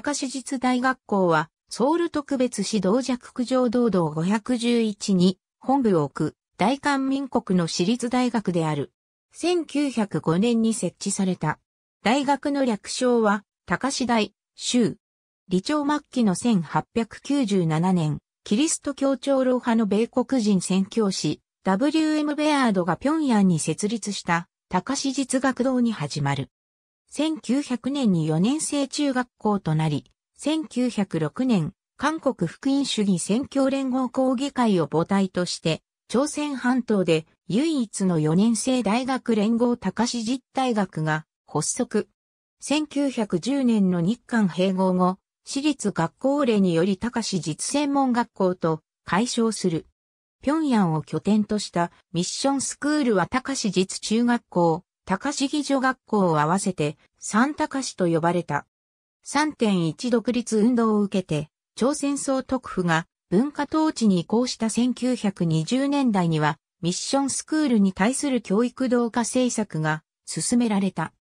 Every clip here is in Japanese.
高市実大学校は、ソウル特別指導者区上道道511に本部を置く大韓民国の私立大学である。1905年に設置された。大学の略称は、高市大、州。理長末期の1897年、キリスト教長老派の米国人宣教師、W.M. ベアードが平壌に設立した、高市実学堂に始まる。1900年に4年生中学校となり、1906年、韓国福音主義宣教連合講義会を母体として、朝鮮半島で唯一の4年生大学連合高志実大学が発足。1910年の日韓併合後、私立学校令により高志実専門学校と解消する。平壌を拠点としたミッションスクールは高志実中学校、高市議女学校を合わせて、三高市と呼ばれた。3.1独立運動を受けて、朝鮮総督府が文化統治に移行した1920年代には、ミッションスクールに対する教育同化政策が進められた。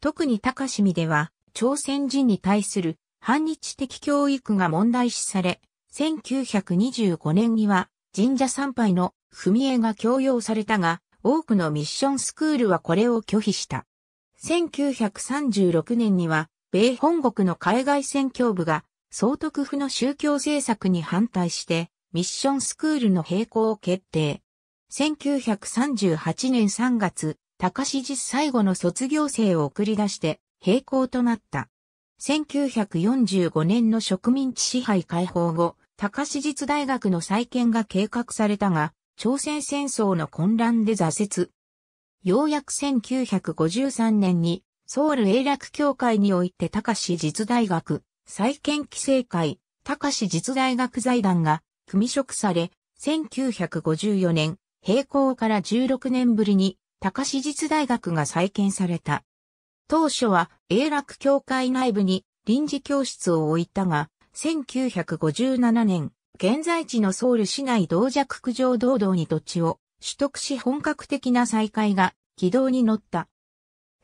特に高見では、朝鮮人に対する反日的教育が問題視され、1925年には神社参拝の踏み絵が強要されたが、多くのミッションスクールはこれを拒否した。1936年には、米本国の海外宣教部が、総督府の宗教政策に反対して、ミッションスクールの閉校を決定。1938年3月、高志実最後の卒業生を送り出して、閉校となった。1945年の植民地支配解放後、高志実大学の再建が計画されたが、朝鮮戦争の混乱で挫折。ようやく1953年にソウル英楽協会において高市実大学再建規制会高市実大学財団が組職され、1954年、閉校から16年ぶりに高市実大学が再建された。当初は英楽協会内部に臨時教室を置いたが、1957年、現在地のソウル市内同弱区上堂々に土地を取得し本格的な再開が軌道に乗った。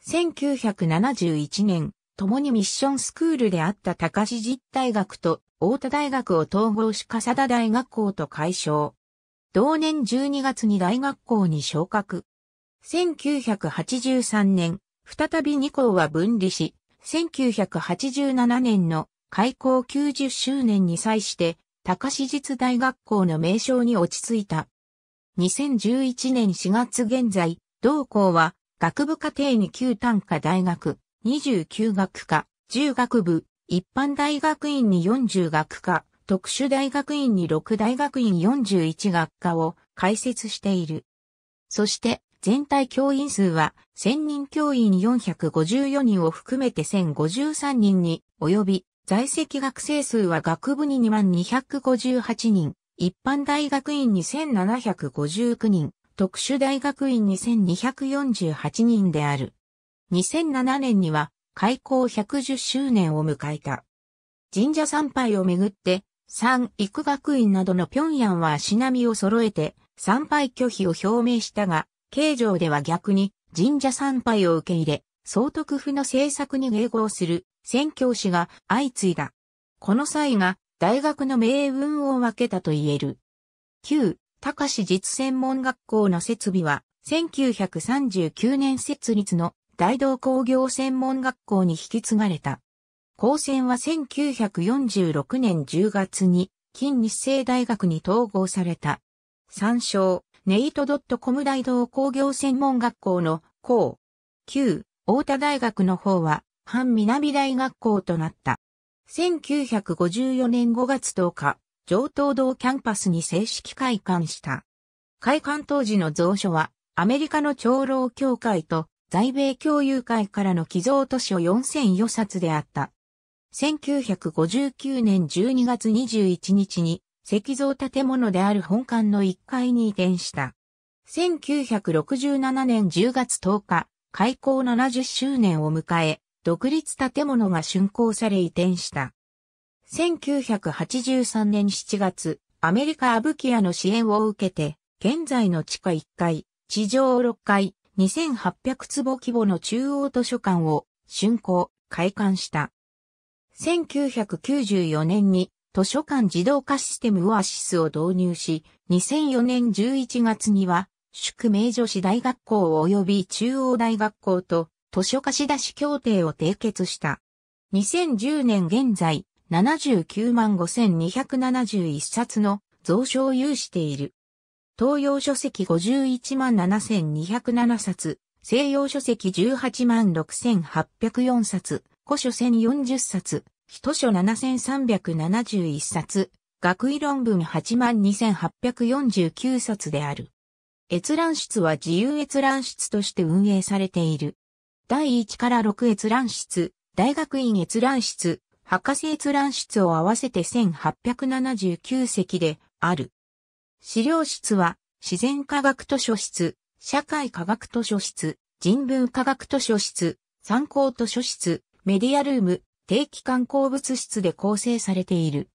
1971年、共にミッションスクールであった高市実大学と大田大学を統合し笠田大学校と解消。同年12月に大学校に昇格。1983年、再び2校は分離し、1987年の開校90周年に際して高市実大学校の名称に落ち着いた。2011年4月現在、同校は学部課程に旧単科大学、29学科、10学部、一般大学院に40学科、特殊大学院に6大学院41学科を開設している。そして、全体教員数は1000人教員454人を含めて1053人に及び、在籍学生数は学部に2258人、一般大学院2759人、特殊大学院2248人である。2007年には開校110周年を迎えた。神社参拝をめぐって、三育学院などの平壌は足並みを揃えて参拝拒否を表明したが、形城では逆に神社参拝を受け入れ、総督府の政策に迎合する宣教師が相次いだ。この際が大学の命運を分けたと言える。旧、高市実専門学校の設備は、1939年設立の大道工業専門学校に引き継がれた。高専は1946年10月に、近日清大学に統合された。参照、ネイトドットコム大道工業専門学校の校、旧、大田大学の方は、阪南大学校となった。1954年5月10日、上東道キャンパスに正式開館した。開館当時の蔵書は、アメリカの長老協会と在米共有会からの寄贈図書4004冊であった。1959年12月21日に石像建物である本館の1階に移転した。1967年10月10日、開校70周年を迎え、独立建物が竣工され移転した。1983年7月、アメリカアブキアの支援を受けて、現在の地下1階、地上6階、2800坪規模の中央図書館を竣工、開館した。1994年に図書館自動化システムオアシスを導入し、2004年11月には、宿名女子大学校及び中央大学校と図書貸し出し協定を締結した。2010年現在、79万5271冊の蔵書を有している。東洋書籍51万7207冊、西洋書籍18万6804冊、古書1040冊、人書7371冊、学位論文8万2849冊である。閲覧室は自由閲覧室として運営されている。第1から6閲覧室、大学院閲覧室、博士閲覧室を合わせて1879席である。資料室は、自然科学図書室、社会科学図書室、人文科学図書室、参考図書室、メディアルーム、定期観光物室で構成されている。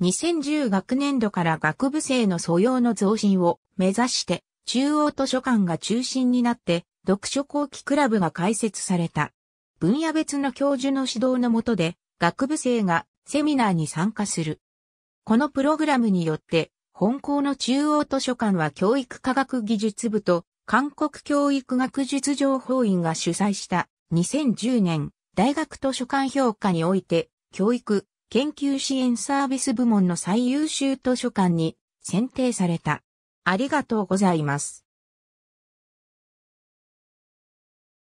2010学年度から学部生の素養の増進を目指して、中央図書館が中心になって読書後期クラブが開設された。分野別の教授の指導の下で、学部生がセミナーに参加する。このプログラムによって、本校の中央図書館は教育科学技術部と韓国教育学術情報院が主催した2010年大学図書館評価において教育研究支援サービス部門の最優秀図書館に選定された。ありがとうございます。